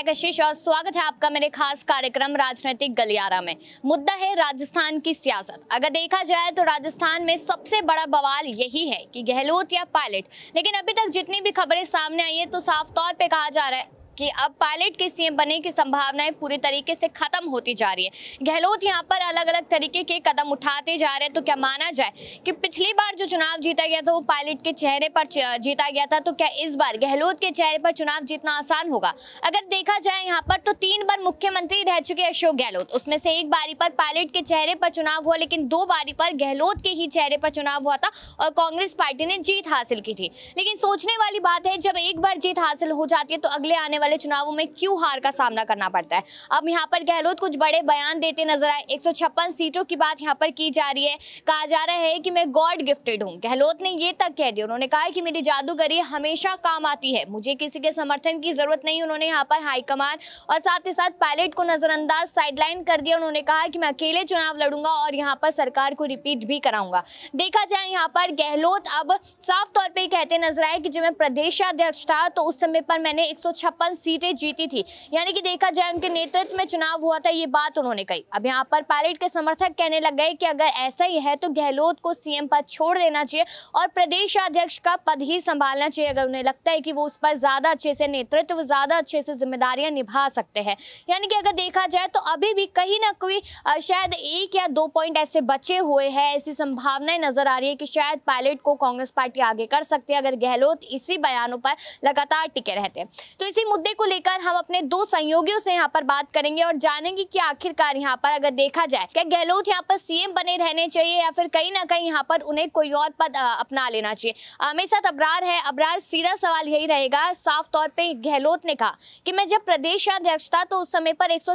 मैं कशिश और स्वागत है आपका मेरे खास कार्यक्रम राजनीतिक गलियारा में मुद्दा है राजस्थान की सियासत अगर देखा जाए तो राजस्थान में सबसे बड़ा बवाल यही है कि गहलोत या पायलट लेकिन अभी तक जितनी भी खबरें सामने आई है तो साफ तौर पे कहा जा रहा है कि अब पायलट के सीएम बनने की संभावनाएं पूरी तरीके से खत्म होती जा रही है गहलोत यहाँ पर अलग अलग तरीके के कदम उठाते जा रहे हैं तो क्या माना जाए कि पिछली बार जो चुनाव जीता गया था वो पायलट के चेहरे पर जीता गया था तो क्या इस बार गहलोत के चेहरे पर चुनाव जीतना आसान होगा अगर देखा जाए यहाँ पर तो तीन बार मुख्यमंत्री रह चुके अशोक गहलोत उसमें से एक बारी पर पायलट के चेहरे पर चुनाव हुआ लेकिन दो बारी पर गहलोत के ही चेहरे पर चुनाव हुआ था और कांग्रेस पार्टी ने जीत हासिल की थी लेकिन सोचने वाली बात है जब एक बार जीत हासिल हो जाती है तो अगले आने वाले वाले चुनावों में क्यों हार का सामना करना पड़ता है अब यहाँ पर गहलोत कुछ बड़े बयान देते नजर आए एक सीटों की बात यहाँ पर की जा रही है कहा जा रहा है कि मैं गॉड गिफ्टेड हूँ गहलोत ने ये तक कह दिया उन्होंने कहा कि मेरी जादूगरी हमेशा काम आती है मुझे किसी के समर्थन की जरूरत नहीं उन्होंने यहाँ पर हाईकमान और साथ ही साथ पायलट को नजरअंदाज साइडलाइन कर दिया उन्होंने कहा कि मैं अकेले चुनाव लड़ूंगा और यहाँ पर सरकार को रिपीट भी कराऊंगा देखा जाए यहाँ पर गहलोत अब साफ तौर पर कहते नजर आए कि जब मैं प्रदेशाध्यक्ष था तो उस समय पर मैंने एक स्थान सीटें जीती थी यानी कि देखा जाए उनके नेतृत्व में चुनाव हुआ था ये बात उन्होंने कही अब यहाँ पर पायलट के समर्थक कहने लग गए कि अगर ऐसा ही है तो गहलोत को सीएम पद छोड़ देना चाहिए और प्रदेश अध्यक्ष का पद ही संभालना चाहिए अगर उन्हें लगता है कि वो उस पर ज्यादा अच्छे से नेतृत्व ज्यादा अच्छे से जिम्मेदारियां निभा सकते हैं यानी कि अगर देखा जाए तो अभी भी कहीं ना कोई शायद एक या दो पॉइंट ऐसे बचे हुए हैं ऐसी संभावनाएं नजर आ रही है कि शायद पायलट को कांग्रेस पार्टी आगे कर सकती है अगर गहलोत इसी बयानों पर लगातार टिके रहते हैं तो इसी मुद्दे को लेकर हम अपने दो सहयोगियों से यहाँ पर बात करेंगे और जानेंगे कि आखिरकार यहाँ पर अगर देखा जाए क्या गहलोत यहाँ पर सीएम बने रहने चाहिए या फिर कहीं ना कहीं यहाँ पर उन्हें कोई और पद अपना लेना चाहिए मेरे साथ अबरार है अबरार सीधा सवाल यही रहेगा साफ तौर पर गहलोत ने कहा कि मैं जब प्रदेश अध्यक्ष था तो उस समय पर एक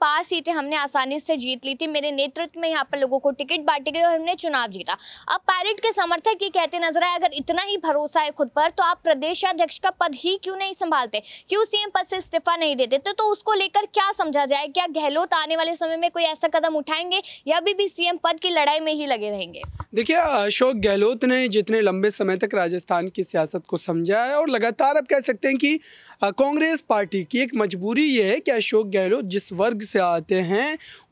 पार सीटें हमने आसानी से जीत ली थी मेरे नेतृत्व में यहाँ पर लोगों को टिकट बांटी गई और हमने चुनाव जीता अब पायलट के समर्थक ये कहते नजर आए अगर इतना ही भरोसा है खुद पर तो आप प्रदेश अध्यक्ष का पद ही क्यों नहीं संभालते क्यों न्यू सीएम पद से इस्तीफा नहीं दे देते तो, तो उसको लेकर क्या समझा जाए क्या गहलोत आने वाले समय में कोई ऐसा कदम उठाएंगे या अभी भी सीएम पद की लड़ाई में ही लगे रहेंगे देखिए अशोक गहलोत ने जितने लंबे समय तक राजस्थान की सियासत को समझा है और लगातार आप कह सकते हैं कि कांग्रेस पार्टी की एक मजबूरी ये है कि अशोक गहलोत जिस वर्ग से आते हैं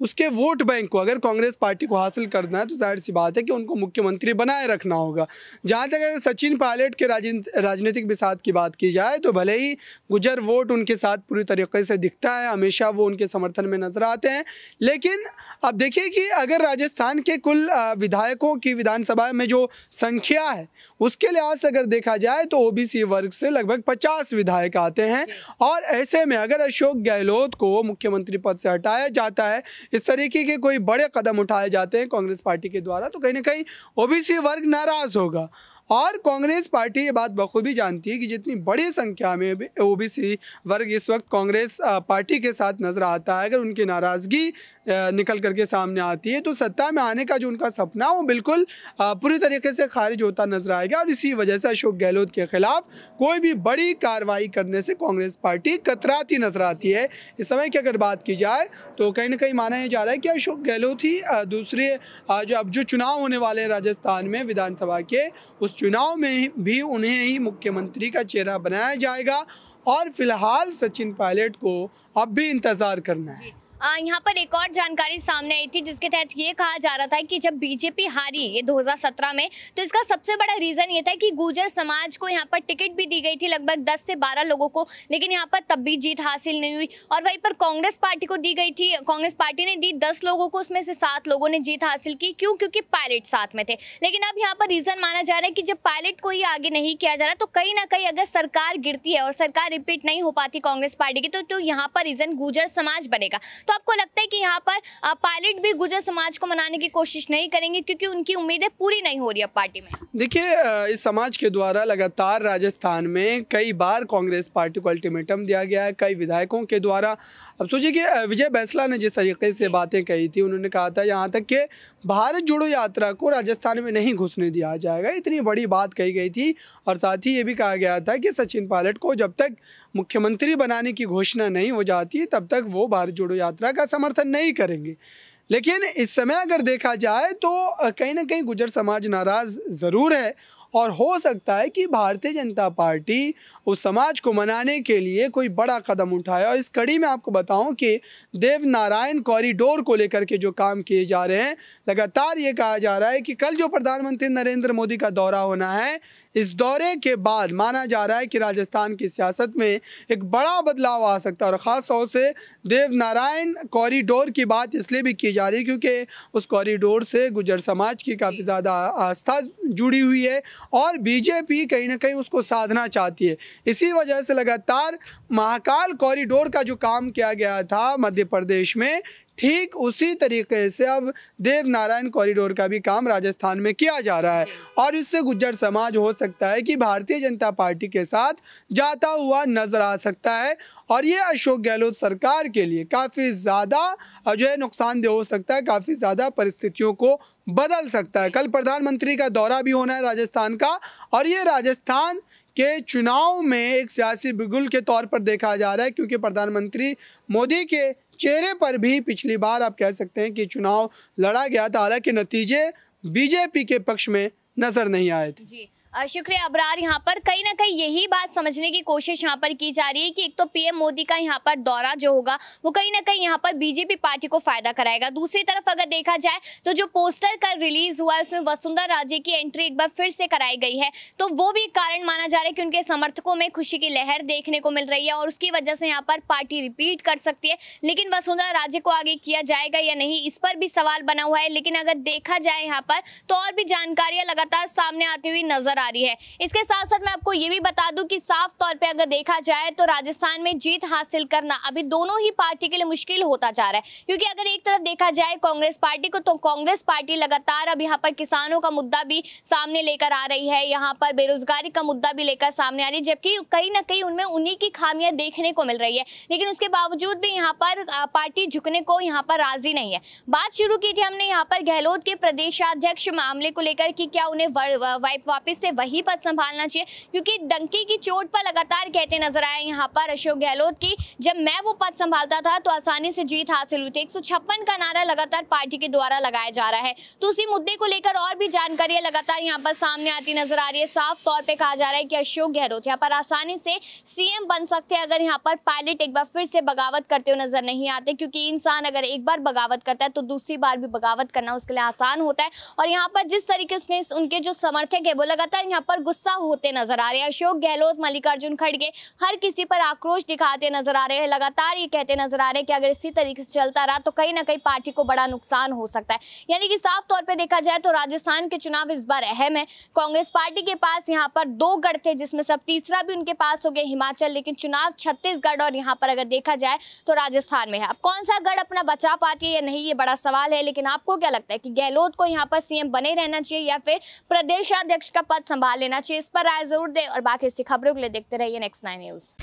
उसके वोट बैंक को अगर कांग्रेस पार्टी को हासिल करना है तो जाहिर सी बात है कि उनको मुख्यमंत्री बनाए रखना होगा जहाँ तक अगर सचिन पायलट के राजनीतिक विसाद की बात की जाए तो भले ही गुजर अक्सर वोट उनके साथ पूरी तरीके से दिखता है हमेशा वो उनके समर्थन में नज़र आते हैं लेकिन अब देखिए कि अगर राजस्थान के कुल विधायकों की विधानसभा में जो संख्या है उसके लिहाज से अगर देखा जाए तो ओबीसी वर्ग से लगभग पचास विधायक आते हैं और ऐसे में अगर अशोक गहलोत को मुख्यमंत्री पद से हटाया जाता है इस तरीके के कोई बड़े कदम उठाए जाते हैं कांग्रेस पार्टी के द्वारा तो कहीं ना कहीं ओबीसी वर्ग नाराज़ होगा और कांग्रेस पार्टी ये बात बखूबी जानती है कि जितनी बड़ी संख्या में ओबीसी वर्ग इस वक्त कांग्रेस पार्टी के साथ नजर आता है अगर उनकी नाराज़गी निकल करके सामने आती है तो सत्ता में आने का जो उनका सपना वो बिल्कुल पूरी तरीके से खारिज होता नजर आएगा और इसी वजह से अशोक गहलोत के खिलाफ कोई भी बड़ी कार्रवाई करने से कांग्रेस पार्टी कतराती नजर आती है इस समय की अगर बात की जाए तो कहीं ना कहीं माना जा रहा है कि अशोक गहलोत ही दूसरे जो अब जो चुनाव होने वाले हैं राजस्थान में विधानसभा के उस चुनाव में भी उन्हें ही मुख्यमंत्री का चेहरा बनाया जाएगा और फिलहाल सचिन पायलट को अब भी इंतज़ार करना है यहाँ पर एक और जानकारी सामने आई थी जिसके तहत ये कहा जा रहा था कि जब बीजेपी हारी ये 2017 में तो इसका सबसे बड़ा रीजन ये था कि गुर्जर समाज को यहाँ पर टिकट भी दी गई थी लगभग 10 से 12 लोगों को लेकिन यहाँ पर तब भी जीत हासिल नहीं हुई और वहीं पर कांग्रेस पार्टी को दी गई थी कांग्रेस पार्टी ने दी दस लोगों को उसमें से सात लोगों ने जीत हासिल की क्यों क्योंकि पायलट साथ में थे लेकिन अब यहाँ पर रीजन माना जा रहा है कि जब पायलट को ही आगे नहीं किया जा रहा तो कहीं ना कहीं अगर सरकार गिरती है और सरकार रिपीट नहीं हो पाती कांग्रेस पार्टी की तो, तो यहाँ पर रीजन गुर्जर समाज बनेगा तो आपको लगता है कि यहाँ पर पायलट भी गुजर समाज को मनाने की कोशिश नहीं करेंगे क्योंकि उनकी उम्मीदें पूरी नहीं हो रही अब पार्टी में देखिए इस समाज के द्वारा लगातार राजस्थान में कई बार कांग्रेस पार्टी को अल्टीमेटम दिया गया है कई विधायकों के द्वारा अब सोचिए कि विजय बैसला ने जिस तरीके से बातें कही थी उन्होंने कहा था यहाँ तक कि भारत जोड़ो यात्रा को राजस्थान में नहीं घुसने दिया जाएगा इतनी बड़ी बात कही गई थी और साथ ही ये भी कहा गया था कि सचिन पायलट को जब तक मुख्यमंत्री बनाने की घोषणा नहीं हो जाती तब तक वो भारत जोड़ो यात्रा यात्रा का समर्थन नहीं करेंगे लेकिन इस समय अगर देखा जाए तो कहीं ना कहीं गुजर समाज नाराज़ ज़रूर है और हो सकता है कि भारतीय जनता पार्टी उस समाज को मनाने के लिए कोई बड़ा कदम उठाए और इस कड़ी में आपको बताऊं कि देव नारायण कॉरिडोर को लेकर के जो काम किए जा रहे हैं लगातार ये कहा जा रहा है कि कल जो प्रधानमंत्री नरेंद्र मोदी का दौरा होना है इस दौरे के बाद माना जा रहा है कि राजस्थान की सियासत में एक बड़ा बदलाव आ सकता है और ख़ास तौर से देव नारायण कॉरिडोर की बात इसलिए भी की जा रही है क्योंकि उस कॉरिडोर से गुजर समाज की काफ़ी ज़्यादा आस्था जुड़ी हुई है और बीजेपी कहीं ना कहीं उसको साधना चाहती है इसी वजह से लगातार महाकाल कॉरिडोर का जो काम किया गया था मध्य प्रदेश में ठीक उसी तरीके से अब देव नारायण कॉरिडोर का भी काम राजस्थान में किया जा रहा है और इससे गुज्जर समाज हो सकता है कि भारतीय जनता पार्टी के साथ जाता हुआ नजर आ सकता है और ये अशोक गहलोत सरकार के लिए काफ़ी ज़्यादा जो है नुकसानदेह हो सकता है काफ़ी ज़्यादा परिस्थितियों को बदल सकता है कल प्रधानमंत्री का दौरा भी होना है राजस्थान का और ये राजस्थान के चुनाव में एक सियासी बिगुल के तौर पर देखा जा रहा है क्योंकि प्रधानमंत्री मोदी के चेहरे पर भी पिछली बार आप कह सकते हैं कि चुनाव लड़ा गया था हालांकि नतीजे बीजेपी के पक्ष में नज़र नहीं आए थे शुक्रिया अबरार यहाँ पर कहीं ना कहीं यही बात समझने की कोशिश यहाँ पर की जा रही है कि एक तो पीएम मोदी का यहाँ पर दौरा जो होगा वो कहीं ना कहीं यहाँ पर बीजेपी पार्टी को फायदा कराएगा दूसरी तरफ अगर देखा जाए तो जो पोस्टर का रिलीज हुआ है उसमें वसुंधरा राजे की एंट्री एक बार फिर से कराई गई है तो वो भी कारण माना जा रहा है कि उनके समर्थकों में खुशी की लहर देखने को मिल रही है और उसकी वजह से यहाँ पर पार्टी रिपीट कर सकती है लेकिन वसुंधरा राजे को आगे किया जाएगा या नहीं इस पर भी सवाल बना हुआ है लेकिन अगर देखा जाए यहाँ पर तो और भी जानकारियां लगातार सामने आती हुई नजर आ आ रही है इसके साथ साथ मैं आपको ये भी बता दूं कि साफ तौर पे अगर देखा जाए तो राजस्थान में जीत हासिल करना अभी दोनों ही पार्टी के लिए मुश्किल होता जा रहा है क्योंकि अगर एक तरफ देखा जाए कांग्रेस पार्टी को तो कांग्रेस पार्टी लगातार अब यहाँ पर किसानों का मुद्दा भी सामने लेकर आ रही है यहाँ पर बेरोजगारी का मुद्दा भी लेकर सामने आ रही है जबकि कहीं ना कहीं उनमें उन्हीं की खामियां देखने को मिल रही है लेकिन उसके बावजूद भी यहाँ पर पार्टी झुकने को यहाँ पर राजी नहीं है बात शुरू की थी हमने यहाँ पर गहलोत के प्रदेशाध्यक्ष मामले को लेकर कि क्या उन्हें वापस से वही पद संभालना चाहिए क्योंकि डंकी की चोट पर लगातार कहते नजर आए यहाँ पर अशोक गहलोत की जब मैं वो पद संभालता था तो आसानी से जीत हासिल हुई थी एक का नारा लगातार पार्टी के द्वारा लगाया जा रहा है तो उसी मुद्दे को लेकर और भी जानकारी लगातार यहाँ पर सामने आती नजर आ रही है साफ तौर पर कहा जा रहा है कि अशोक गहलोत यहाँ पर आसानी से सीएम बन सकते अगर यहाँ पर पायलट एक बार फिर से बगावत करते हुए नजर नहीं आते क्योंकि इंसान अगर एक बार बगावत करता है तो दूसरी बार भी बगावत करना उसके लिए आसान होता है और यहाँ पर जिस तरीके उसने उनके जो समर्थक है वो लगातार लगातार यहाँ पर गुस्सा होते नजर आ रहे हैं अशोक गहलोत मल्लिकार्जुन खड़गे हर किसी पर आक्रोश दिखाते नजर आ रहे हैं लगातार ये कहते नजर आ रहे हैं कि अगर इसी तरीके से चलता रहा तो कहीं ना कहीं पार्टी को बड़ा नुकसान हो सकता है यानी कि साफ तौर पर देखा जाए तो राजस्थान के चुनाव इस बार अहम है कांग्रेस पार्टी के पास यहाँ पर दो गढ़ थे जिसमें सब तीसरा भी उनके पास हो गया हिमाचल लेकिन चुनाव छत्तीसगढ़ और यहाँ पर अगर देखा जाए तो राजस्थान में है अब कौन सा गढ़ अपना बचा पाती है या नहीं ये बड़ा सवाल है लेकिन आपको क्या लगता है कि गहलोत को यहाँ पर सीएम बने रहना चाहिए या फिर प्रदेश अध्यक्ष का पद हाथ संभाल लेना चाहिए इस पर राय जरूर दे और बाकी ऐसी खबरों के लिए देखते रहिए नेक्स्ट नाइन न्यूज़